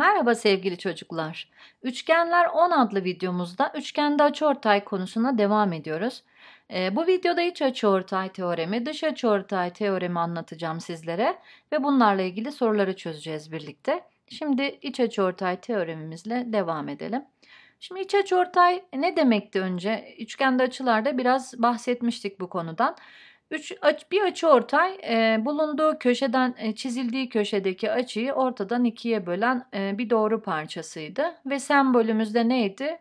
Merhaba sevgili çocuklar. Üçgenler 10 adlı videomuzda üçgende açıortay konusuna devam ediyoruz. E, bu videoda iç açıortay teoremi, dış açıortay teoremi anlatacağım sizlere ve bunlarla ilgili soruları çözeceğiz birlikte. Şimdi iç açıortay teoremimizle devam edelim. Şimdi iç açıortay ne demekti önce? Üçgende açılarda biraz bahsetmiştik bu konudan. Üç, bir açı ortay e, bulunduğu köşeden e, çizildiği köşedeki açıyı ortadan ikiye bölen e, bir doğru parçasıydı. Ve sembolümüzde neydi?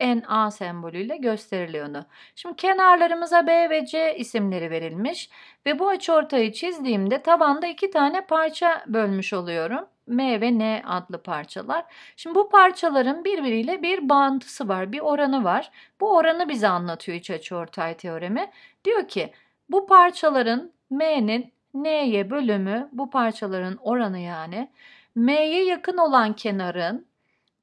NA sembolüyle gösteriliyordu. Şimdi kenarlarımıza B ve C isimleri verilmiş ve bu açı ortayı çizdiğimde tabanda iki tane parça bölmüş oluyorum. M ve N adlı parçalar. Şimdi bu parçaların birbiriyle bir bağıntısı var, bir oranı var. Bu oranı bize anlatıyor iç ortay teoremi. Diyor ki bu parçaların M'nin N'ye bölümü bu parçaların oranı yani M'ye yakın olan kenarın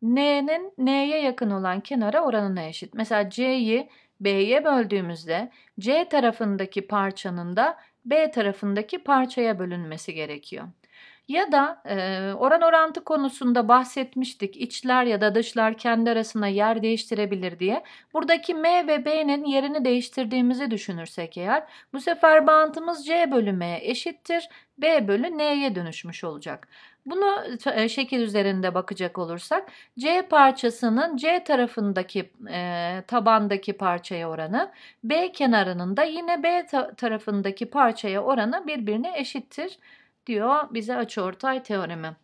N'nin N'ye yakın olan kenara oranına eşit. Mesela C'yi B'ye böldüğümüzde C tarafındaki parçanın da B tarafındaki parçaya bölünmesi gerekiyor. Ya da e, oran orantı konusunda bahsetmiştik. İçler ya da dışlar kendi arasında yer değiştirebilir diye. Buradaki M ve B'nin yerini değiştirdiğimizi düşünürsek eğer bu sefer bağıntımız C bölü M eşittir. B bölü N'ye dönüşmüş olacak. Bunu e, şekil üzerinde bakacak olursak C parçasının C tarafındaki e, tabandaki parçaya oranı B kenarının da yine B ta tarafındaki parçaya oranı birbirine eşittir diyor bize açıortay teoremi.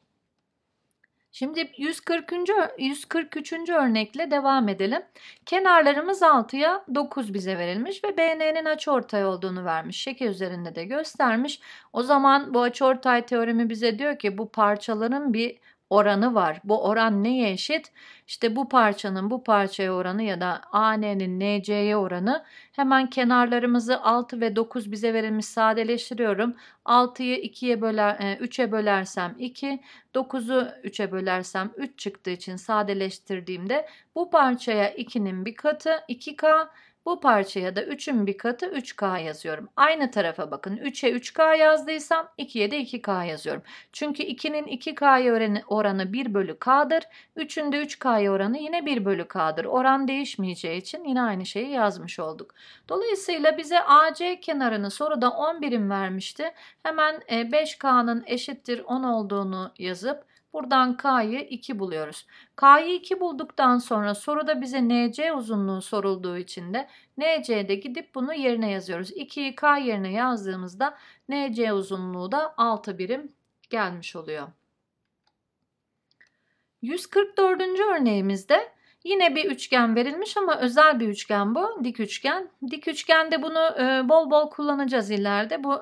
Şimdi 140. 143. örnekle devam edelim. Kenarlarımız 6'ya 9 bize verilmiş ve BN'nin açıortay olduğunu vermiş. Şekil üzerinde de göstermiş. O zaman bu açıortay teoremi bize diyor ki bu parçaların bir oranı var. Bu oran neye eşit? İşte bu parçanın bu parçaya oranı ya da AN'nin NC'ye oranı. Hemen kenarlarımızı 6 ve 9 bize verilmiş sadeleştiriyorum. 6'yı 2'ye böler, 3'e bölersem 2, 9'u 3'e bölersem 3 çıktığı için sadeleştirdiğimde bu parçaya 2'nin bir katı 2K, bu parçaya da 3'ün bir katı 3K yazıyorum. Aynı tarafa bakın. 3'e 3K yazdıysam 2'ye de 2K yazıyorum. Çünkü 2'nin 2 k oranı, 1 bölü K'dır. 3'ün de 3 k oranı yine 1 bölü K'dır. Oran değişmeyeceği için yine aynı şeyi yazmış olduk. Dolayısıyla bize AC kenarını soruda 10 birim vermişti. Hemen 5K'nın e, eşittir 10 olduğunu yazıp Buradan K'yı 2 buluyoruz. K'yı 2 bulduktan sonra soruda bize NC uzunluğu sorulduğu için de NC'de gidip bunu yerine yazıyoruz. 2'yi K yerine yazdığımızda NC uzunluğu da 6 birim gelmiş oluyor. 144. örneğimizde Yine bir üçgen verilmiş ama özel bir üçgen bu. Dik üçgen. Dik üçgende bunu bol bol kullanacağız ileride. Bu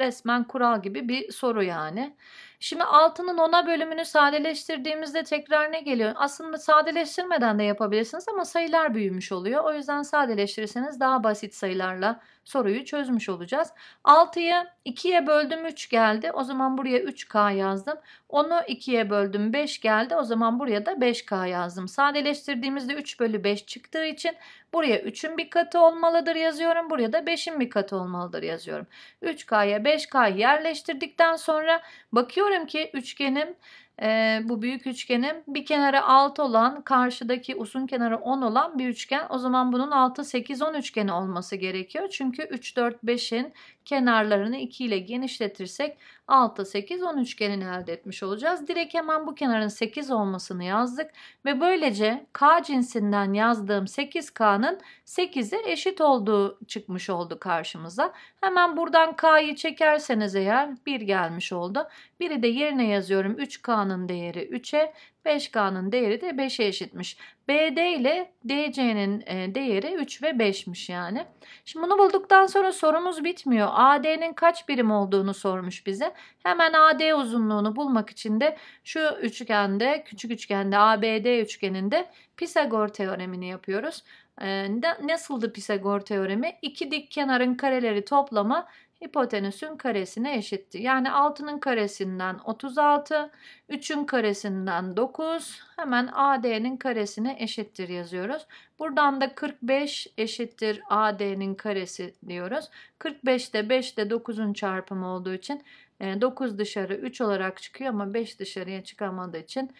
resmen kural gibi bir soru yani. Şimdi 6'nın 10'a bölümünü sadeleştirdiğimizde tekrar ne geliyor? Aslında sadeleştirmeden de yapabilirsiniz ama sayılar büyümüş oluyor. O yüzden sadeleştirirseniz daha basit sayılarla soruyu çözmüş olacağız. 6'yı 2'ye böldüm 3 geldi. O zaman buraya 3K yazdım. 10'u 2'ye böldüm 5 geldi. O zaman buraya da 5K yazdım. Sadeleştirdiğimizde 3 bölü 5 çıktığı için Buraya 3'ün bir katı olmalıdır yazıyorum. Buraya da 5'in bir katı olmalıdır yazıyorum. 3K'ya 5K yerleştirdikten sonra bakıyorum ki üçgenim e, bu büyük üçgenin bir kenarı 6 olan karşıdaki uzun kenarı 10 olan bir üçgen. O zaman bunun 6 8 10 üçgeni olması gerekiyor. Çünkü 3 4 5'in kenarlarını 2 ile genişletirsek 6 8 10 üçgenini elde etmiş olacağız. Direkt hemen bu kenarın 8 olmasını yazdık ve böylece K cinsinden yazdığım 8K'nın 8'e eşit olduğu çıkmış oldu karşımıza. Hemen buradan K'yı çekerseniz eğer 1 gelmiş oldu. Biri de yerine yazıyorum 3K 2K'nın değeri 3'e, 5K'nın değeri de 5'e eşitmiş. BD ile DC'nin e, değeri 3 ve 5'miş yani. Şimdi bunu bulduktan sonra sorumuz bitmiyor. AD'nin kaç birim olduğunu sormuş bize. Hemen AD uzunluğunu bulmak için de şu üçgende, küçük üçgende ABD üçgeninde Pisagor teoremini yapıyoruz. E, nasıldı Pisagor teoremi? İki dik kenarın kareleri toplama hipotenüsün karesine eşittir. Yani 6'nın karesinden 36, 3'ün karesinden 9, hemen AD'nin karesine eşittir yazıyoruz. Buradan da 45 eşittir AD'nin karesi diyoruz. 45'te 5'te 9'un çarpımı olduğu için 9 e, dışarı 3 olarak çıkıyor ama 5 dışarıya çıkamadığı için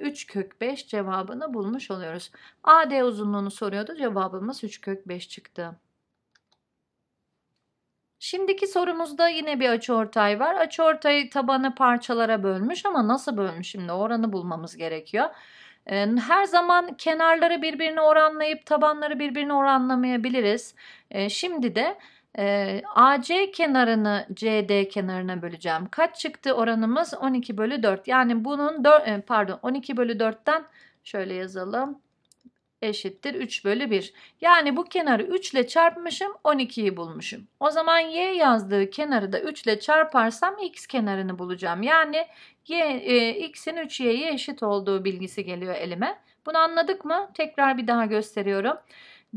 3 e, kök 5 cevabını bulmuş oluyoruz. AD uzunluğunu soruyordu cevabımız 3 kök 5 çıktı. Şimdiki sorumuzda yine bir açıortay var. Açıortayı tabanı parçalara bölmüş ama nasıl bölmüş şimdi oranı bulmamız gerekiyor. Ee, her zaman kenarları birbirine oranlayıp tabanları birbirine oranlamayabiliriz. Ee, şimdi de e, AC kenarını CD kenarına böleceğim. Kaç çıktı oranımız? 12 bölü 4. Yani bunun 4, e, pardon 12 bölü 4'ten şöyle yazalım eşittir 3 bölü 1. Yani bu kenarı 3 ile çarpmışım 12'yi bulmuşum. O zaman y yazdığı kenarı da 3 ile çarparsam x kenarını bulacağım. Yani y, e, x'in 3y'ye eşit olduğu bilgisi geliyor elime. Bunu anladık mı? Tekrar bir daha gösteriyorum.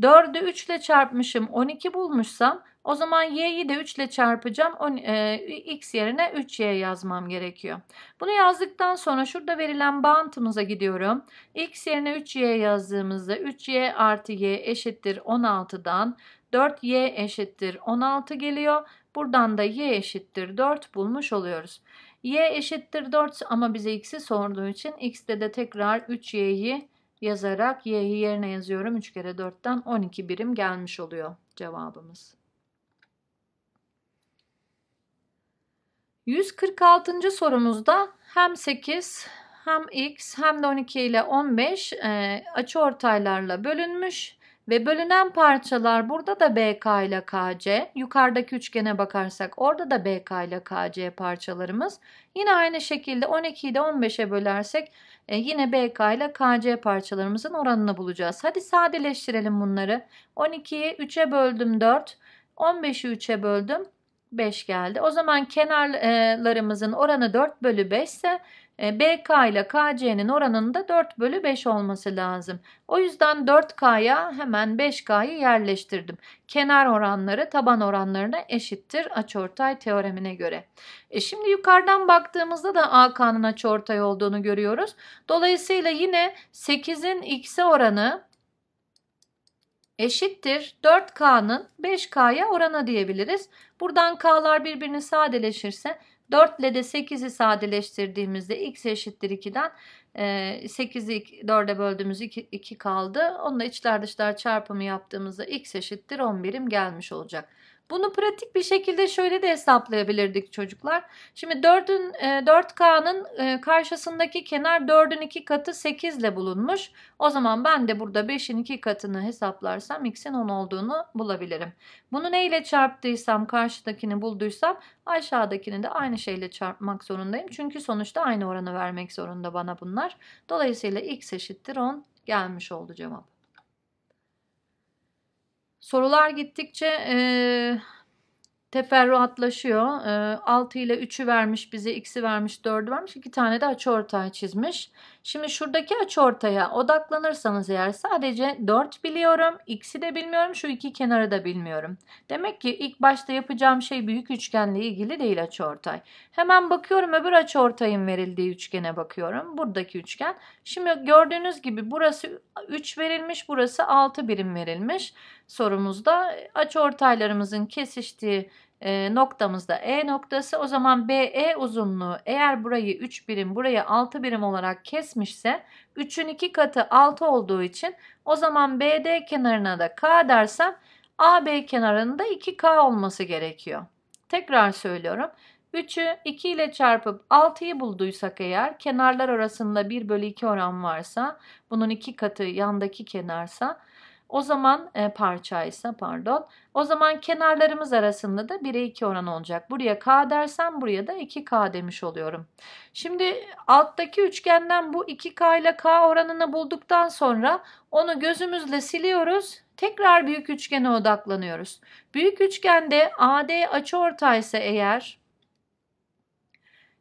4'ü 3 ile çarpmışım 12 bulmuşsam o zaman y'yi de 3 ile çarpacağım. E, x yerine 3y yazmam gerekiyor. Bunu yazdıktan sonra şurada verilen bağıntımıza gidiyorum. x yerine 3y yazdığımızda 3y artı y eşittir 16'dan 4y eşittir 16 geliyor. Buradan da y eşittir 4 bulmuş oluyoruz. y eşittir 4 ama bize x'i sorduğu için x'de de tekrar 3y'yi yazarak y'yi yerine yazıyorum. 3 kere 4'ten 12 birim gelmiş oluyor cevabımız. 146. sorumuzda hem 8 hem x hem de 12 ile 15 e, açı bölünmüş ve bölünen parçalar burada da BK ile KC. Yukarıdaki üçgene bakarsak orada da BK ile KC parçalarımız. Yine aynı şekilde 12'yi de 15'e bölersek e, yine BK ile KC parçalarımızın oranını bulacağız. Hadi sadeleştirelim bunları. 12'yi 3'e böldüm 4. 15'i 3'e böldüm. 5 geldi. O zaman kenarlarımızın oranı 4 bölü 5 ise e, BK ile KC'nin oranının da 4 bölü 5 olması lazım. O yüzden 4K'ya hemen 5K'yı yerleştirdim. Kenar oranları taban oranlarına eşittir açıortay teoremine göre. E şimdi yukarıdan baktığımızda da AK'nın açıortay olduğunu görüyoruz. Dolayısıyla yine 8'in x'e oranı eşittir 4K'nın 5K'ya oranı diyebiliriz. Buradan K'lar birbirini sadeleşirse 4 ile de 8'i sadeleştirdiğimizde x eşittir 2'den 8'i 4'e böldüğümüz 2, 2 kaldı. Onunla içler dışlar çarpımı yaptığımızda x eşittir 11'im gelmiş olacak. Bunu pratik bir şekilde şöyle de hesaplayabilirdik çocuklar. Şimdi 4'ün 4K'nın e, e, karşısındaki kenar 4'ün 2 katı 8 ile bulunmuş. O zaman ben de burada 5'in 2 katını hesaplarsam x'in 10 olduğunu bulabilirim. Bunu ne ile çarptıysam karşıdakini bulduysam aşağıdakini de aynı şeyle çarpmak zorundayım. Çünkü sonuçta aynı oranı vermek zorunda bana bunlar. Dolayısıyla x eşittir 10 gelmiş oldu cevap. Sorular gittikçe e, teferruatlaşıyor. E, ee, 6 ile 3'ü vermiş bize, x'i vermiş, 4'ü vermiş. 2 tane de açıortay çizmiş. Şimdi şuradaki açıortaya odaklanırsanız eğer sadece 4 biliyorum, x'i de bilmiyorum, şu iki kenarı da bilmiyorum. Demek ki ilk başta yapacağım şey büyük üçgenle ilgili değil açıortay. Hemen bakıyorum öbür açıortayın verildiği üçgene bakıyorum. Buradaki üçgen. Şimdi gördüğünüz gibi burası 3 verilmiş, burası 6 birim verilmiş sorumuzda. Açıortaylarımızın kesiştiği e, noktamız da E noktası. O zaman BE uzunluğu eğer burayı 3 birim buraya 6 birim olarak kesmişse 3'ün 2 katı 6 olduğu için o zaman BD kenarına da K dersem AB kenarında 2K olması gerekiyor. Tekrar söylüyorum. 3'ü 2 ile çarpıp 6'yı bulduysak eğer kenarlar arasında 1 bölü 2 oran varsa bunun 2 katı yandaki kenarsa o zaman e, parça ise pardon. O zaman kenarlarımız arasında da 1'e 2 oran olacak. Buraya k dersem buraya da 2k demiş oluyorum. Şimdi alttaki üçgenden bu 2k ile k oranını bulduktan sonra onu gözümüzle siliyoruz. Tekrar büyük üçgene odaklanıyoruz. Büyük üçgende AD açıortaysa eğer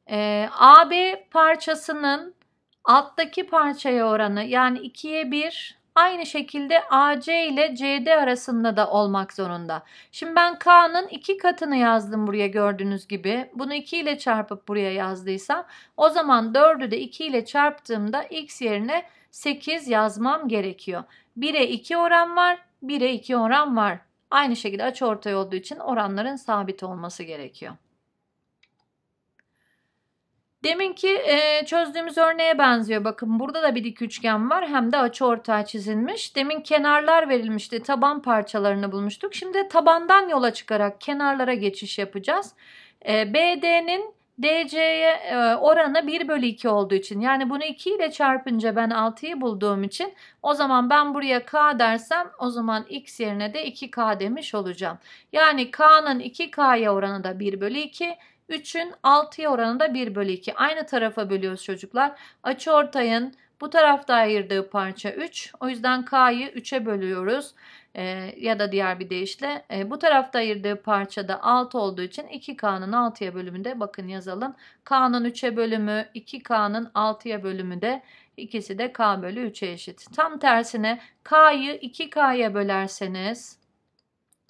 e, AB parçasının alttaki parçaya oranı yani 2'ye 1 aynı şekilde AC ile CD arasında da olmak zorunda. Şimdi ben K'nın iki katını yazdım buraya gördüğünüz gibi. Bunu 2 ile çarpıp buraya yazdıysam o zaman 4'ü de 2 ile çarptığımda x yerine 8 yazmam gerekiyor. 1'e 2 oran var, 1'e 2 oran var. Aynı şekilde açı ortay olduğu için oranların sabit olması gerekiyor. Deminki e, çözdüğümüz örneğe benziyor. Bakın burada da bir dik üçgen var. Hem de açı ortay çizilmiş. Demin kenarlar verilmişti. Taban parçalarını bulmuştuk. Şimdi tabandan yola çıkarak kenarlara geçiş yapacağız. E, BD'nin DC'ye e, oranı 1 bölü 2 olduğu için yani bunu 2 ile çarpınca ben 6'yı bulduğum için o zaman ben buraya K dersem o zaman X yerine de 2K demiş olacağım. Yani K'nın 2K'ya oranı da 1 bölü 2 3'ün 6'ya oranında 1 bölü 2. Aynı tarafa bölüyoruz çocuklar. Açı ortayın bu tarafta ayırdığı parça 3. O yüzden K'yı 3'e bölüyoruz. E, ya da diğer bir deyişle e, bu tarafta ayırdığı parçada 6 olduğu için 2K'nın 6'ya bölümünde bakın yazalım. K'nın 3'e bölümü 2K'nın 6'ya bölümü de ikisi de K bölü 3'e eşit. Tam tersine K'yı 2K'ya bölerseniz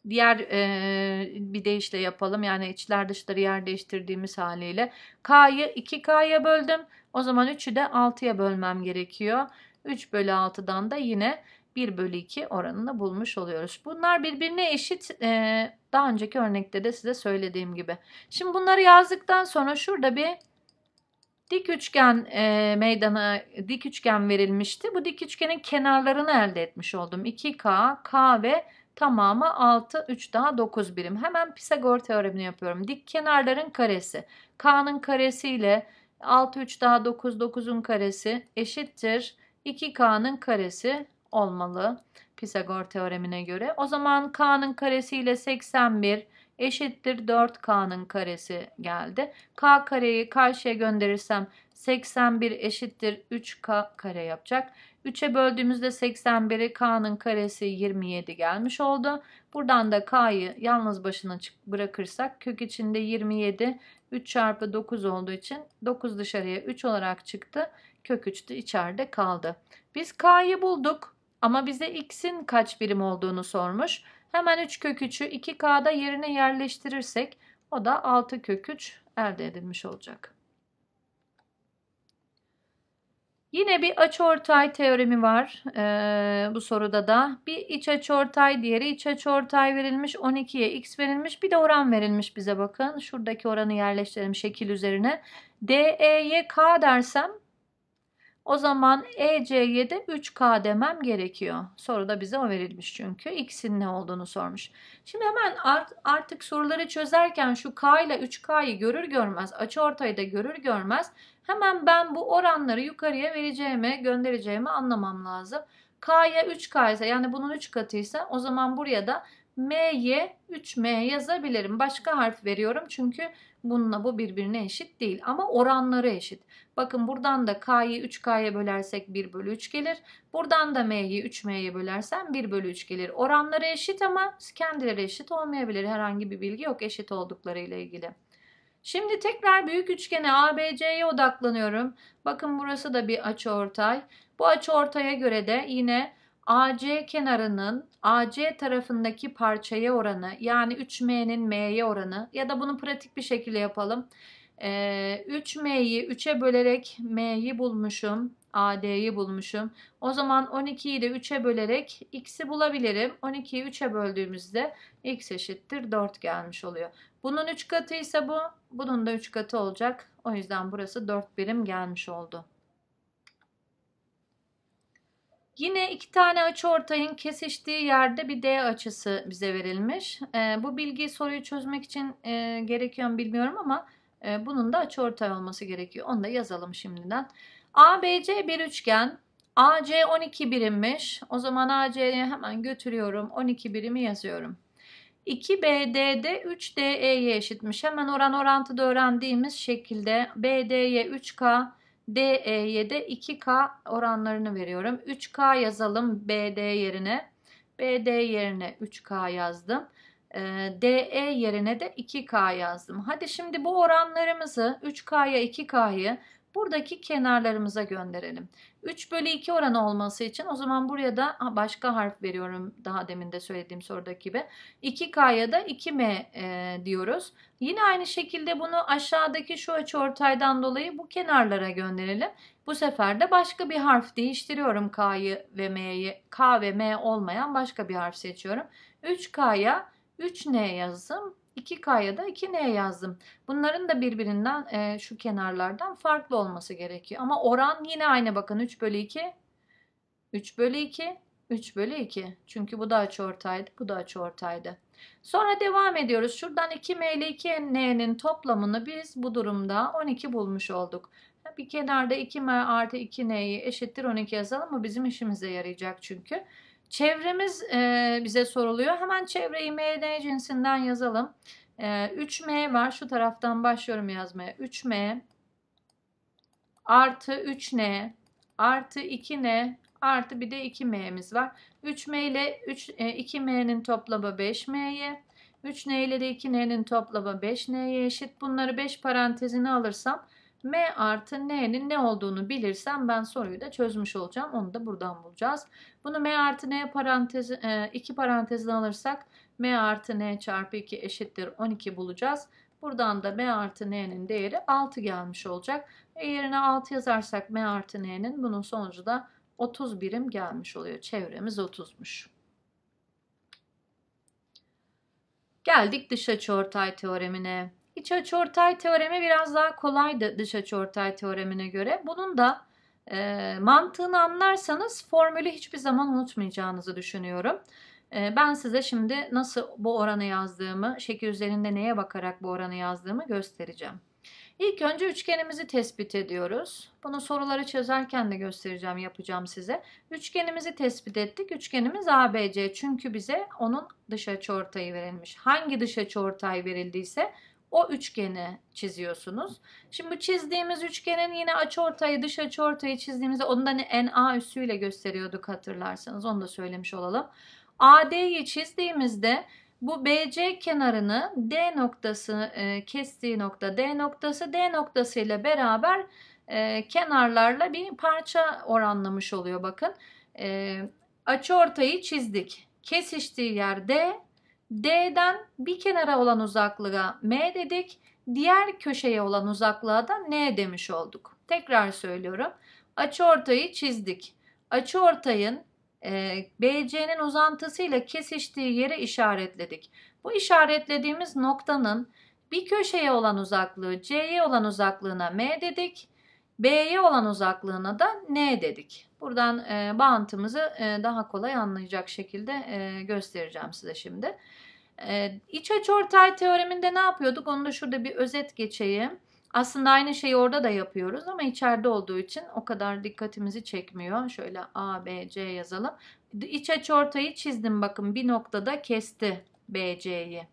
diğer e, bir deyişle yapalım. Yani içler dışları yer değiştirdiğimiz haliyle. K'yı 2K'ya böldüm. O zaman 3'ü de 6'ya bölmem gerekiyor. 3 bölü 6'dan da yine 1 bölü 2 oranını bulmuş oluyoruz. Bunlar birbirine eşit e, daha önceki örnekte de size söylediğim gibi. Şimdi bunları yazdıktan sonra şurada bir dik üçgen e, meydana dik üçgen verilmişti. Bu dik üçgenin kenarlarını elde etmiş oldum. 2K, K ve tamamı 6, 3 daha 9 birim. Hemen Pisagor teoremini yapıyorum. Dik kenarların karesi. K'nın karesi ile 6, 3 daha 9, 9'un karesi eşittir. 2K'nın karesi olmalı Pisagor teoremine göre. O zaman K'nın karesi ile 81 eşittir 4K'nın karesi geldi. K kareyi karşıya gönderirsem 81 eşittir 3k kare yapacak. 3'e böldüğümüzde 81'i k'nın karesi 27 gelmiş oldu. Buradan da k'yı yalnız başına bırakırsak kök içinde 27 3 çarpı 9 olduğu için 9 dışarıya 3 olarak çıktı. Kök 3 de içeride kaldı. Biz k'yı bulduk ama bize x'in kaç birim olduğunu sormuş. Hemen 3 kök 3'ü 2k'da yerine yerleştirirsek o da 6 kök 3 elde edilmiş olacak. Yine bir açıortay teoremi var ee, bu soruda da. Bir iç açıortay, diğeri iç açıortay verilmiş. 12'ye x verilmiş. Bir de oran verilmiş bize bakın. Şuradaki oranı yerleştirelim şekil üzerine. DE'ye k dersem o zaman EC'ye de 3K demem gerekiyor. Soruda bize o verilmiş çünkü. X'in ne olduğunu sormuş. Şimdi hemen art, artık soruları çözerken şu K ile 3K'yı görür görmez, açı ortayı da görür görmez Hemen ben bu oranları yukarıya vereceğimi, göndereceğimi anlamam lazım. K'ya 3K ise yani bunun 3 katı ise o zaman buraya da M'ye 3M yazabilirim. Başka harf veriyorum çünkü bununla bu birbirine eşit değil ama oranları eşit. Bakın buradan da K'yi 3K'ya bölersek 1 bölü 3 gelir. Buradan da M'yi 3M'ye bölersem 1 bölü 3 gelir. Oranları eşit ama kendileri eşit olmayabilir. Herhangi bir bilgi yok eşit oldukları ile ilgili. Şimdi tekrar büyük üçgene ABC'ye odaklanıyorum. Bakın burası da bir açıortay. Bu açıortaya göre de yine AC kenarının AC tarafındaki parçaya oranı yani 3M'nin M'ye oranı ya da bunu pratik bir şekilde yapalım. 3M'yi ee, 3'e bölerek M'yi bulmuşum. AD'yi bulmuşum. O zaman 12'yi de 3'e bölerek x'i bulabilirim. 12'yi 3'e böldüğümüzde x eşittir 4 gelmiş oluyor. Bunun 3 katı ise bu. Bunun da 3 katı olacak. O yüzden burası 4 birim gelmiş oldu. Yine iki tane açı ortayın kesiştiği yerde bir D açısı bize verilmiş. E, bu bilgi soruyu çözmek için e, gerekiyor mu bilmiyorum ama e, bunun da açı ortay olması gerekiyor. Onu da yazalım şimdiden. ABC bir üçgen. AC 12 birimmiş. O zaman AC'ye hemen götürüyorum. 12 birimi yazıyorum. 2BD'de 3DE'ye eşitmiş. Hemen oran orantıda öğrendiğimiz şekilde BD'ye 3K, DE'ye de 2K oranlarını veriyorum. 3K yazalım BD yerine. BD yerine 3K yazdım. DE ee, e yerine de 2K yazdım. Hadi şimdi bu oranlarımızı 3K'ya 2K'yı buradaki kenarlarımıza gönderelim. 3 bölü 2 oranı olması için o zaman buraya da başka harf veriyorum daha demin de söylediğim sorudaki gibi. 2K'ya da 2M e, diyoruz. Yine aynı şekilde bunu aşağıdaki şu açı ortaydan dolayı bu kenarlara gönderelim. Bu sefer de başka bir harf değiştiriyorum K'yı ve M'yi. K ve M olmayan başka bir harf seçiyorum. 3K'ya 3N yazdım. 2K'ya da 2N yazdım. Bunların da birbirinden e, şu kenarlardan farklı olması gerekiyor. Ama oran yine aynı bakın 3 bölü 2, 3 bölü 2, 3 bölü 2. Çünkü bu da ortaydı, bu da ortaydı. Sonra devam ediyoruz. Şuradan 2M ile 2N'nin toplamını biz bu durumda 12 bulmuş olduk. Bir kenarda 2M artı 2N'yi eşittir 12 yazalım. Bu bizim işimize yarayacak çünkü. Çünkü. Çevremiz e, bize soruluyor. Hemen çevreyi MD cinsinden yazalım. E, 3M var. Şu taraftan başlıyorum yazmaya. 3M artı 3N artı 2N artı bir de 2M'miz var. 3M ile 3, e, 2M'nin toplamı 5M'ye. 3N ile de 2N'nin toplamı 5N'ye eşit. Bunları 5 parantezine alırsam M artı N'nin ne olduğunu bilirsem ben soruyu da çözmüş olacağım. Onu da buradan bulacağız. Bunu M artı N parantezi, e, iki parantezden alırsak M artı N çarpı 2 eşittir 12 bulacağız. Buradan da M artı N'nin değeri 6 gelmiş olacak. E yerine 6 yazarsak M artı N'nin bunun sonucu da 30 birim gelmiş oluyor. Çevremiz 30'muş. Geldik dış açıortay teoremine. İç açıortay teoremi biraz daha kolaydı dış açıortay teoremine göre. Bunun da e, mantığını anlarsanız formülü hiçbir zaman unutmayacağınızı düşünüyorum. E, ben size şimdi nasıl bu oranı yazdığımı, şekil üzerinde neye bakarak bu oranı yazdığımı göstereceğim. İlk önce üçgenimizi tespit ediyoruz. Bunu soruları çözerken de göstereceğim, yapacağım size. Üçgenimizi tespit ettik. Üçgenimiz ABC çünkü bize onun dış açıortayı verilmiş. Hangi dış açıortay verildiyse o üçgeni çiziyorsunuz. Şimdi bu çizdiğimiz üçgenin yine açıortayı, dış açıortayı çizdiğimizde onu da hani NA üssüyle gösteriyorduk hatırlarsanız. Onu da söylemiş olalım. AD'yi çizdiğimizde bu BC kenarını D noktası e, kestiği nokta D noktası D noktası ile beraber e, kenarlarla bir parça oranlamış oluyor bakın. E, açıortayı çizdik. Kesiştiği yer D, D'den bir kenara olan uzaklığa M dedik. Diğer köşeye olan uzaklığa da N demiş olduk. Tekrar söylüyorum. Açıortayı çizdik. Açıortayın e, BC'nin uzantısıyla kesiştiği yere işaretledik. Bu işaretlediğimiz noktanın bir köşeye olan uzaklığı C'ye olan uzaklığına M dedik. B'ye olan uzaklığına da N dedik. Buradan e, bağıntımızı e, daha kolay anlayacak şekilde e, göstereceğim size şimdi i̇ç iç ortay teoreminde ne yapıyorduk? Onu da şurada bir özet geçeyim. Aslında aynı şeyi orada da yapıyoruz ama içeride olduğu için o kadar dikkatimizi çekmiyor. Şöyle A, B, C yazalım. İç ortayı çizdim bakın bir noktada kesti B, C'yi.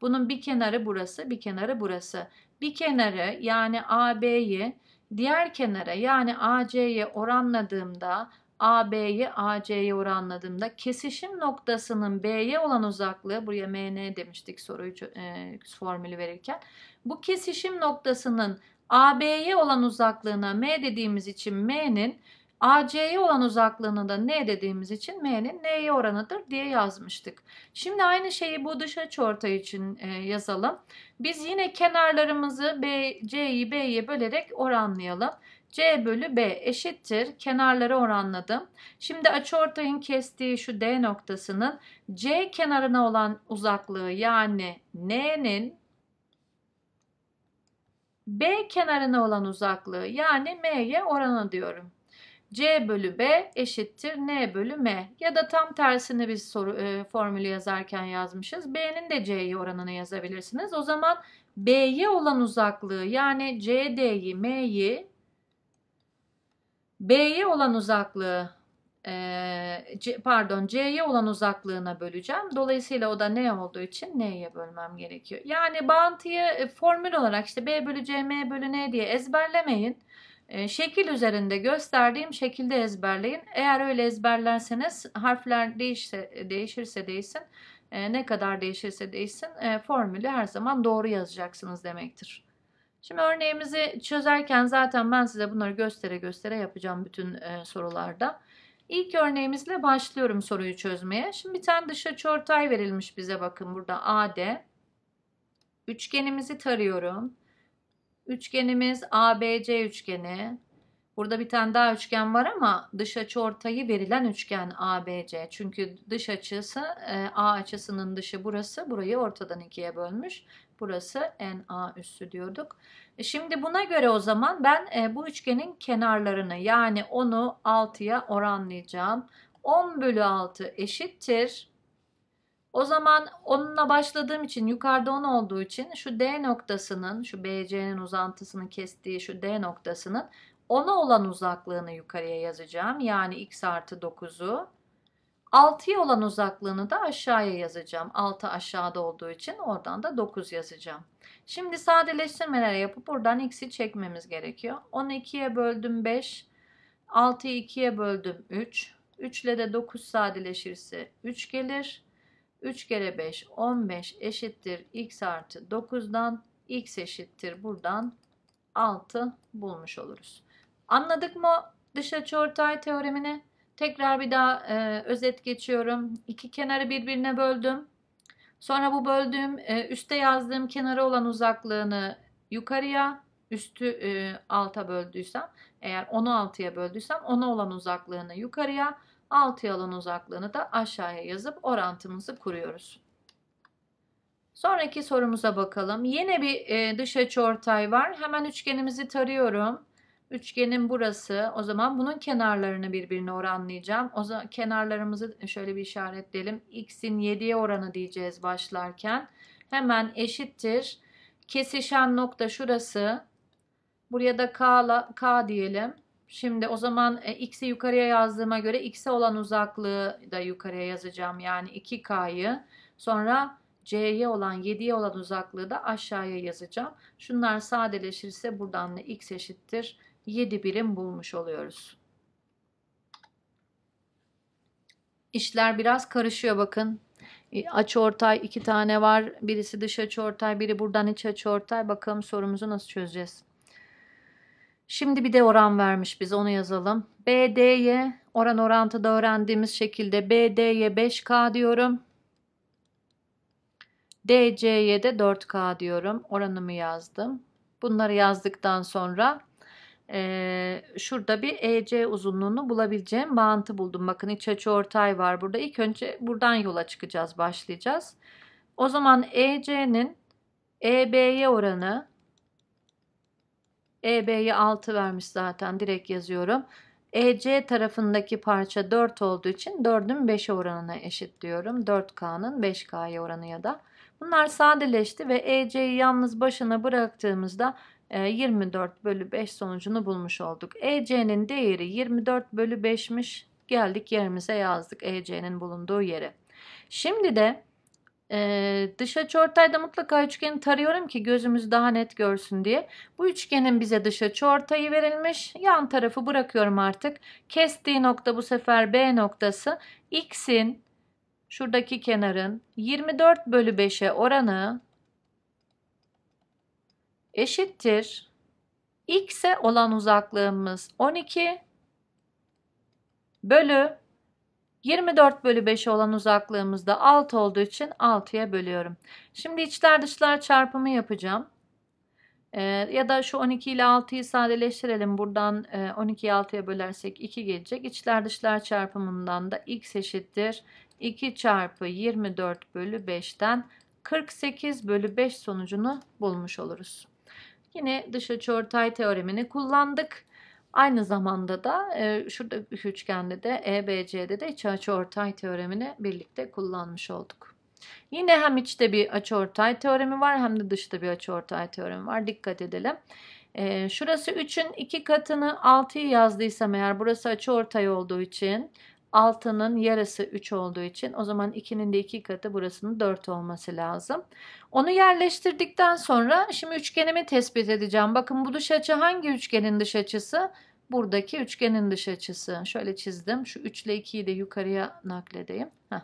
Bunun bir kenarı burası, bir kenarı burası. Bir kenarı yani A, B'yi diğer kenara yani A, C'ye oranladığımda AB'yi AC'ye oranladığımda kesişim noktasının B'ye olan uzaklığı buraya MN demiştik soruyu e, formülü verirken. Bu kesişim noktasının AB'ye olan uzaklığına M dediğimiz için M'nin AC'ye olan uzaklığına da N dediğimiz için M'nin N'ye oranıdır diye yazmıştık. Şimdi aynı şeyi bu dış açıortay için e, yazalım. Biz yine kenarlarımızı B, C'yi B'ye bölerek oranlayalım. C bölü B eşittir. Kenarları oranladım. Şimdi açıortayın kestiği şu D noktasının C kenarına olan uzaklığı yani N'nin B kenarına olan uzaklığı yani M'ye oranı diyorum. C bölü B eşittir N bölü M. Ya da tam tersini biz soru, e, formülü yazarken yazmışız. B'nin de C'ye oranını yazabilirsiniz. O zaman B'ye olan uzaklığı yani CD'yi, M'yi B'ye olan uzaklığı e, pardon C'ye olan uzaklığına böleceğim. Dolayısıyla o da ne olduğu için N'ye bölmem gerekiyor. Yani bağıntıyı e, formül olarak işte B bölü C, M bölü N diye ezberlemeyin. E, şekil üzerinde gösterdiğim şekilde ezberleyin. Eğer öyle ezberlerseniz harfler değişse, değişirse değişsin e, ne kadar değişirse değişsin e, formülü her zaman doğru yazacaksınız demektir. Şimdi örneğimizi çözerken zaten ben size bunları göstere göstere yapacağım bütün e, sorularda. İlk örneğimizle başlıyorum soruyu çözmeye. Şimdi bir tane dışa çortay verilmiş bize bakın burada AD. Üçgenimizi tarıyorum. Üçgenimiz ABC üçgeni. Burada bir tane daha üçgen var ama dış açı ortayı verilen üçgen ABC. Çünkü dış açısı e, A açısının dışı burası. Burayı ortadan ikiye bölmüş. Burası NA üssü diyorduk. E, şimdi buna göre o zaman ben e, bu üçgenin kenarlarını yani onu 6'ya oranlayacağım. 10 bölü 6 eşittir. O zaman onunla başladığım için yukarıda 10 olduğu için şu D noktasının şu BC'nin uzantısını kestiği şu D noktasının 10'a olan uzaklığını yukarıya yazacağım. Yani x artı 9'u 6'ya olan uzaklığını da aşağıya yazacağım. 6 aşağıda olduğu için oradan da 9 yazacağım. Şimdi sadeleştirmeler yapıp buradan x'i çekmemiz gerekiyor. 12'ye böldüm 5, 6'yı 2'ye böldüm 3. 3 ile de 9 sadeleşirse 3 gelir. 3 kere 5 15 eşittir x artı 9'dan x eşittir buradan 6 bulmuş oluruz. Anladık mı dış açıortay teoremini? Tekrar bir daha e, özet geçiyorum. İki kenarı birbirine böldüm. Sonra bu böldüğüm e, üste yazdığım kenara olan uzaklığını yukarıya üstü e, alta böldüysem eğer 16'ya 6'ya böldüysem ona olan uzaklığını yukarıya 6'ya olan uzaklığını da aşağıya yazıp orantımızı kuruyoruz. Sonraki sorumuza bakalım. Yine bir e, dış açı ortay var. Hemen üçgenimizi tarıyorum. Üçgenin burası. O zaman bunun kenarlarını birbirine oranlayacağım. O zaman kenarlarımızı şöyle bir işaretleyelim. X'in 7'ye oranı diyeceğiz başlarken. Hemen eşittir. Kesişen nokta şurası. Buraya da K, K diyelim. Şimdi o zaman e, x'i yukarıya yazdığıma göre x'e olan uzaklığı da yukarıya yazacağım. Yani 2k'yı. Sonra c'ye olan 7'ye olan uzaklığı da aşağıya yazacağım. Şunlar sadeleşirse buradan da x eşittir 7 birim bulmuş oluyoruz. İşler biraz karışıyor bakın. E, aç ortay iki tane var. Birisi dış açı ortay, biri buradan iç açı ortay. Bakalım sorumuzu nasıl çözeceğiz. Şimdi bir de oran vermiş biz onu yazalım. BD'ye oran orantıda öğrendiğimiz şekilde BD'ye 5K diyorum. DC'ye de 4K diyorum. Oranımı yazdım. Bunları yazdıktan sonra e, şurada bir EC uzunluğunu bulabileceğim bağıntı buldum. Bakın iç açı ortay var burada. İlk önce buradan yola çıkacağız, başlayacağız. O zaman EC'nin EB'ye oranı EB'ye 6 vermiş zaten direkt yazıyorum. EC tarafındaki parça 4 olduğu için 4'ün 5'e oranına eşit diyorum. 4K'nın 5K'ya oranı ya da. Bunlar sadeleşti ve EC'yi yalnız başına bıraktığımızda 24 ee, bölü 5 sonucunu bulmuş olduk. EC'nin değeri 24 bölü 5'miş. Geldik yerimize yazdık EC'nin bulunduğu yere. Şimdi de ee, dış açıortayda mutlaka üçgeni tarıyorum ki gözümüz daha net görsün diye. Bu üçgenin bize dış açıortayı verilmiş. Yan tarafı bırakıyorum artık. Kestiği nokta bu sefer B noktası. X'in şuradaki kenarın 24 bölü 5'e oranı eşittir. X'e olan uzaklığımız 12 bölü 24 bölü 5'e olan uzaklığımız da 6 olduğu için 6'ya bölüyorum. Şimdi içler dışlar çarpımı yapacağım. Ee, ya da şu 12 ile 6'yı sadeleştirelim. Buradan e, 12'yi 6'ya bölersek 2 gelecek. İçler dışlar çarpımından da x eşittir. 2 çarpı 24 bölü 5'ten 48 bölü 5 sonucunu bulmuş oluruz. Yine dış açıortay teoremini kullandık. Aynı zamanda da e, şurada üçgende de EBC'de de iç açıortay teoremini birlikte kullanmış olduk. Yine hem içte bir açıortay teoremi var hem de dışta bir açıortay teoremi var. Dikkat edelim. E, şurası 3'ün 2 katını 6'yı yazdıysam eğer burası açıortay olduğu için 6'nın yarısı 3 olduğu için o zaman 2'nin de 2 katı burasının 4 olması lazım. Onu yerleştirdikten sonra şimdi üçgenimi tespit edeceğim. Bakın bu dış açı hangi üçgenin dış açısı? Buradaki üçgenin dış açısı. Şöyle çizdim. Şu 3 ile 2'yi de yukarıya nakledeyim. Heh.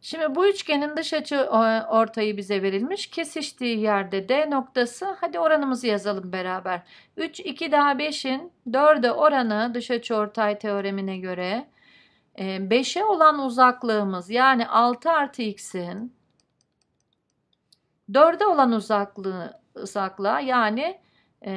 Şimdi bu üçgenin dış açı e, ortayı bize verilmiş. Kesiştiği yerde D noktası. Hadi oranımızı yazalım beraber. 3, 2 daha 5'in 4'e oranı dış açı ortay teoremine göre 5'e olan uzaklığımız yani 6 artı x'in 4'e olan uzaklığı, uzaklığa yani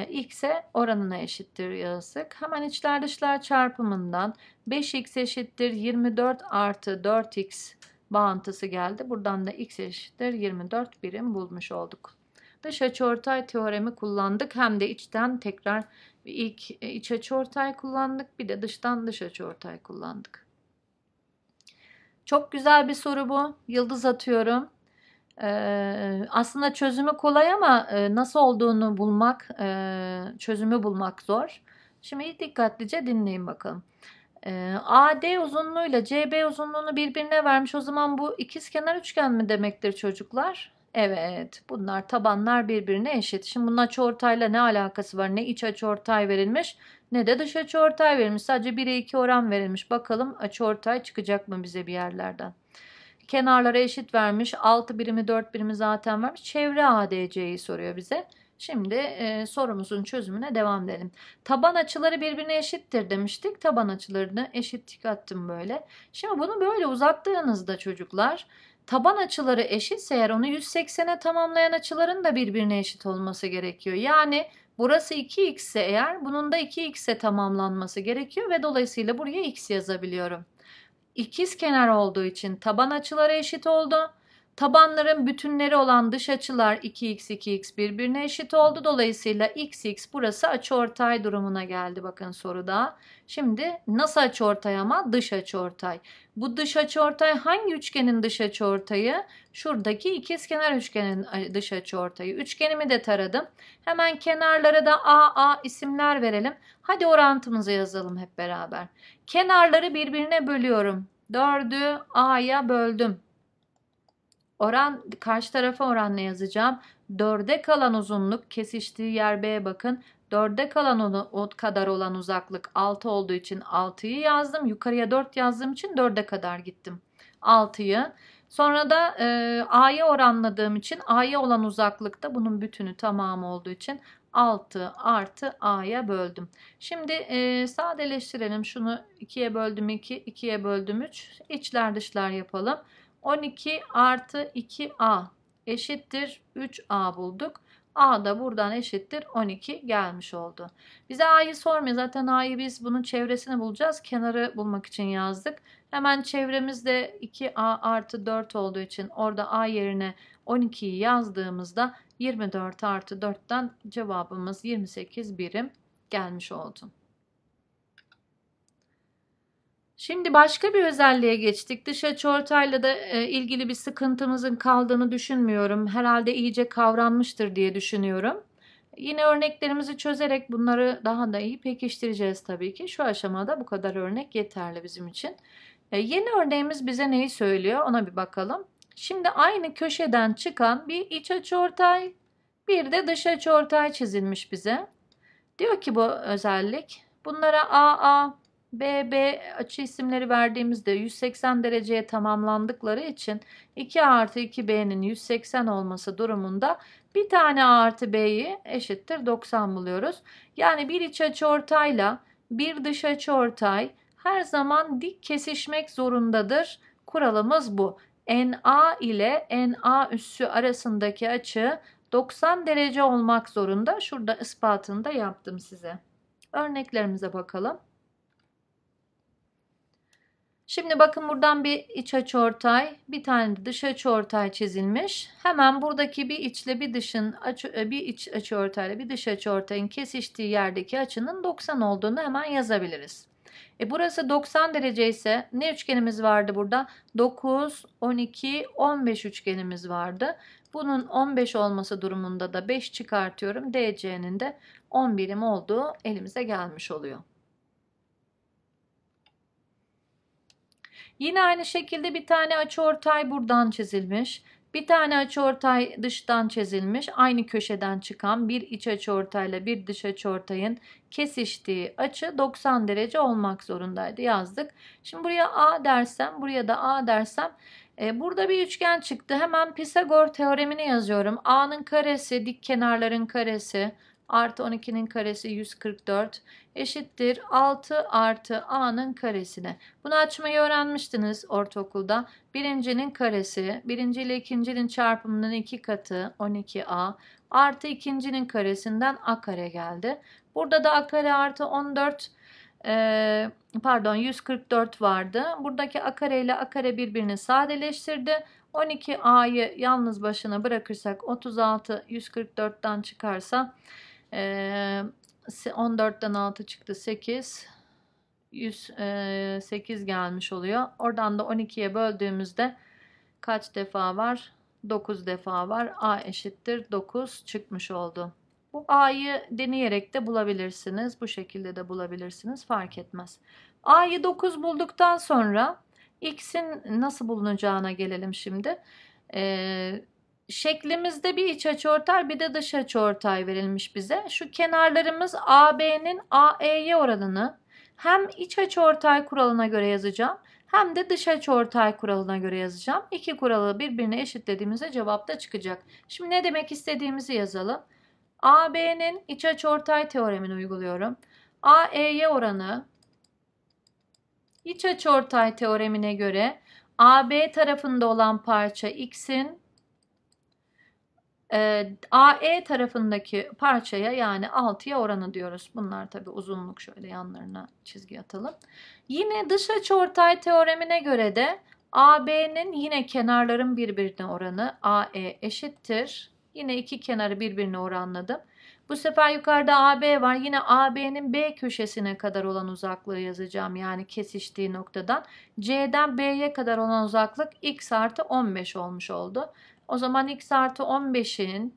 x'e oranına eşittir yazdık. Hemen içler dışlar çarpımından 5x eşittir 24 artı 4x bağıntısı geldi. Buradan da x eşittir 24 birim bulmuş olduk. Dış açıortay teoremi kullandık. Hem de içten tekrar ilk e, iç açıortay kullandık. Bir de dıştan dış açıortay kullandık. Çok güzel bir soru bu. Yıldız atıyorum. Ee, aslında çözümü kolay ama e, nasıl olduğunu bulmak, e, çözümü bulmak zor. Şimdi iyi dikkatlice dinleyin bakalım. E, ee, AD uzunluğuyla CB uzunluğunu birbirine vermiş. O zaman bu ikiz kenar üçgen mi demektir çocuklar? Evet, bunlar tabanlar birbirine eşit. Şimdi bunun açıortayla ne alakası var? Ne iç açıortay verilmiş, ne de dış açıortay verilmiş. Sadece 1'e 2 oran verilmiş. Bakalım açıortay çıkacak mı bize bir yerlerden. Kenarlara eşit vermiş. 6 birimi 4 birimi zaten vermiş. Çevre ADC'yi soruyor bize. Şimdi e, sorumuzun çözümüne devam edelim. Taban açıları birbirine eşittir demiştik. Taban açılarını eşitlik attım böyle. Şimdi bunu böyle uzattığınızda çocuklar taban açıları eşitse eğer onu 180'e tamamlayan açıların da birbirine eşit olması gerekiyor. Yani Burası 2x ise eğer bunun da 2x'e tamamlanması gerekiyor ve dolayısıyla buraya x yazabiliyorum. İkiz kenar olduğu için taban açıları eşit oldu. Tabanların bütünleri olan dış açılar 2x 2x birbirine eşit oldu. Dolayısıyla xx burası açıortay durumuna geldi bakın soruda. Şimdi nasıl açıortay ama dış açıortay. Bu dış açıortay hangi üçgenin dış açıortayı? Şuradaki ikizkenar üçgenin dış açıortayı. Üçgenimi de taradım. Hemen kenarlara da AA isimler verelim. Hadi orantımızı yazalım hep beraber. Kenarları birbirine bölüyorum. 4'ü a'ya böldüm. Oran karşı tarafa oranla yazacağım. 4'e kalan uzunluk kesiştiği yer B'ye bakın. 4'e kalan onu, o kadar olan uzaklık 6 olduğu için 6'yı yazdım. Yukarıya 4 yazdığım için 4'e kadar gittim. 6'yı. Sonra da e, A'ya oranladığım için A'ya olan uzaklıkta bunun bütünü tamamı olduğu için 6 artı A'ya böldüm. Şimdi e, sadeleştirelim. Şunu 2'ye böldüm 2, 2'ye böldüm 3. İçler dışlar yapalım. 12 artı 2a eşittir 3a bulduk. A da buradan eşittir 12 gelmiş oldu. Bize A'yı sormuyor. Zaten A'yı biz bunun çevresini bulacağız. Kenarı bulmak için yazdık. Hemen çevremizde 2A artı 4 olduğu için orada A yerine 12'yi yazdığımızda 24 artı 4'ten cevabımız 28 birim gelmiş oldu. Şimdi başka bir özelliğe geçtik. Dış açı da e, ilgili bir sıkıntımızın kaldığını düşünmüyorum. Herhalde iyice kavranmıştır diye düşünüyorum. Yine örneklerimizi çözerek bunları daha da iyi pekiştireceğiz tabii ki. Şu aşamada bu kadar örnek yeterli bizim için. E, yeni örneğimiz bize neyi söylüyor ona bir bakalım. Şimdi aynı köşeden çıkan bir iç açıortay, bir de dış açıortay çizilmiş bize. Diyor ki bu özellik bunlara AA BB açı isimleri verdiğimizde 180 dereceye tamamlandıkları için 2 artı 2B'nin 180 olması durumunda bir tane A artı B'yi eşittir 90 buluyoruz. Yani bir iç açıortayla bir dış açıortay her zaman dik kesişmek zorundadır. Kuralımız bu. NA ile NA üssü arasındaki açı 90 derece olmak zorunda. Şurada ispatını da yaptım size. Örneklerimize bakalım. Şimdi bakın buradan bir iç açıortay, bir tane de dış açıortay çizilmiş. Hemen buradaki bir içle bir dışın e, bir iç açıortayla bir dış açıortayın kesiştiği yerdeki açının 90 olduğunu hemen yazabiliriz. E burası 90 derece ise ne üçgenimiz vardı burada? 9, 12, 15 üçgenimiz vardı. Bunun 15 olması durumunda da 5 çıkartıyorum. DC'nin de 11'im birim olduğu elimize gelmiş oluyor. Yine aynı şekilde bir tane açıortay buradan çizilmiş. Bir tane açıortay dıştan çizilmiş. Aynı köşeden çıkan bir iç açıortayla bir dış açıortayın kesiştiği açı 90 derece olmak zorundaydı yazdık. Şimdi buraya A dersem, buraya da A dersem e, burada bir üçgen çıktı. Hemen Pisagor teoremini yazıyorum. A'nın karesi, dik kenarların karesi artı 12'nin karesi 144 eşittir 6 artı a'nın karesine. Bunu açmayı öğrenmiştiniz ortaokulda. Birincinin karesi, birinci ile ikincinin çarpımının iki katı 12a artı ikincinin karesinden a kare geldi. Burada da a kare artı 14 e, pardon 144 vardı. Buradaki a kare ile a kare birbirini sadeleştirdi. 12a'yı yalnız başına bırakırsak 36 144'ten çıkarsa ee, 14'ten 6 çıktı 8. 108 gelmiş oluyor. Oradan da 12'ye böldüğümüzde kaç defa var? 9 defa var. A eşittir 9 çıkmış oldu. Bu A'yı deneyerek de bulabilirsiniz. Bu şekilde de bulabilirsiniz. Fark etmez. A'yı 9 bulduktan sonra X'in nasıl bulunacağına gelelim şimdi. Ee, şeklimizde bir iç açıortay bir de dış açıortay verilmiş bize. Şu kenarlarımız AB'nin AE'ye oranını hem iç açıortay kuralına göre yazacağım hem de dış açıortay kuralına göre yazacağım. İki kuralı birbirine eşitlediğimizde cevap da çıkacak. Şimdi ne demek istediğimizi yazalım. AB'nin iç açıortay teoremini uyguluyorum. AE'ye oranı iç açıortay teoremine göre AB tarafında olan parça X'in ee, e, AE tarafındaki parçaya yani 6'ya oranı diyoruz. Bunlar tabi uzunluk şöyle yanlarına çizgi atalım. Yine dış açıortay teoremine göre de AB'nin yine kenarların birbirine oranı AE eşittir. Yine iki kenarı birbirine oranladım. Bu sefer yukarıda AB var. Yine AB'nin B köşesine kadar olan uzaklığı yazacağım. Yani kesiştiği noktadan. C'den B'ye kadar olan uzaklık x artı 15 olmuş oldu. O zaman x artı 15'in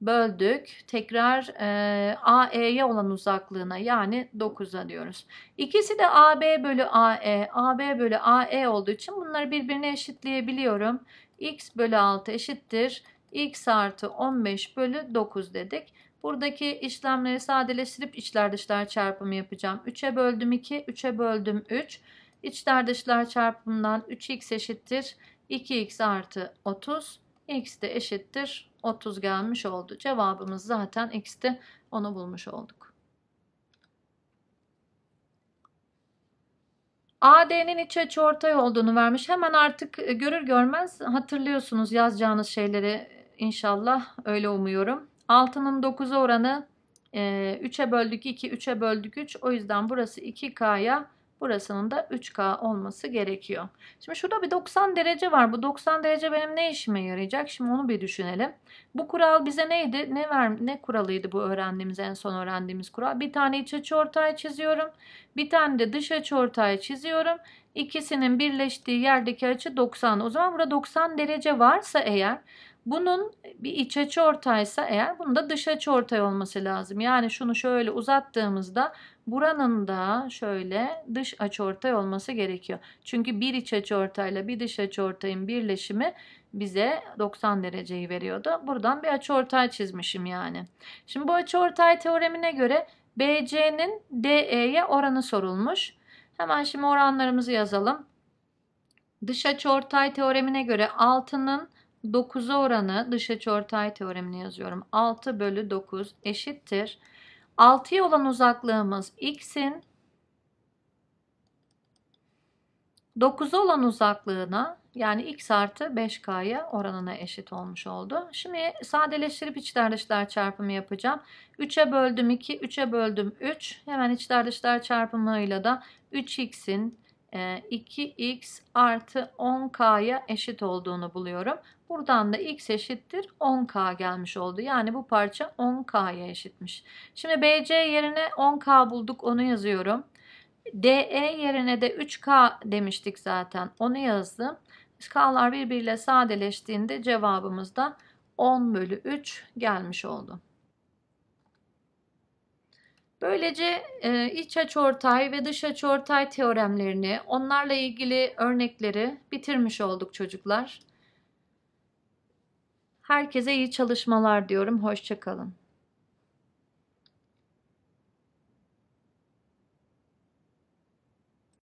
böldük. Tekrar e, AE'ye olan uzaklığına yani 9'a diyoruz. İkisi de AB bölü AE, AB bölü AE olduğu için bunları birbirine eşitleyebiliyorum. x bölü 6 eşittir. x artı 15 bölü 9 dedik. Buradaki işlemleri sadeleştirip içler dışlar çarpımı yapacağım. 3'e böldüm 2, 3'e böldüm 3. İçler dışlar çarpımından 3x eşittir 2x artı 30 x de eşittir 30 gelmiş oldu. Cevabımız zaten x de Onu bulmuş olduk. AD'nin iç açıortay olduğunu vermiş. Hemen artık görür görmez hatırlıyorsunuz yazacağınız şeyleri inşallah öyle umuyorum. 6'nın 9'a oranı 3'e böldük 2, 3'e böldük 3. O yüzden burası 2K'ya Burasının da 3K olması gerekiyor. Şimdi şurada bir 90 derece var. Bu 90 derece benim ne işime yarayacak? Şimdi onu bir düşünelim. Bu kural bize neydi? Ne ver ne kuralıydı bu öğrendiğimiz en son öğrendiğimiz kural? Bir tane iç açıortay çiziyorum. Bir tane de dış açıortay çiziyorum. İkisinin birleştiği yerdeki açı 90. O zaman burada 90 derece varsa eğer bunun bir iç açı ortaysa eğer bunun da dış açı ortay olması lazım. Yani şunu şöyle uzattığımızda Buranın da şöyle dış açıortay olması gerekiyor. Çünkü bir iç açıortayla bir dış açıortayın birleşimi bize 90 dereceyi veriyordu. Buradan bir açıortay çizmişim yani. Şimdi bu açıortay teoremine göre BC'nin DE'ye oranı sorulmuş. Hemen şimdi oranlarımızı yazalım. Dış açıortay teoremine göre 6'nın 9'a oranı dış açıortay teoremini yazıyorum. 6 bölü 9 eşittir. 6'ya olan uzaklığımız x'in 9'a olan uzaklığına yani x artı 5k'ya oranına eşit olmuş oldu. Şimdi sadeleştirip içler dışlar çarpımı yapacağım. 3'e böldüm 2, 3'e böldüm 3. Hemen içler dışlar çarpımıyla da 3x'in 2x e, artı 10k'ya eşit olduğunu buluyorum. Buradan da x eşittir 10k gelmiş oldu. Yani bu parça 10k'ya eşitmiş. Şimdi BC yerine 10k bulduk onu yazıyorum. DE yerine de 3k demiştik zaten onu yazdım. K'lar birbiriyle sadeleştiğinde cevabımız da 10 bölü 3 gelmiş oldu. Böylece e, iç açıortay ve dış açıortay teoremlerini, onlarla ilgili örnekleri bitirmiş olduk çocuklar. Herkese iyi çalışmalar diyorum. Hoşçakalın.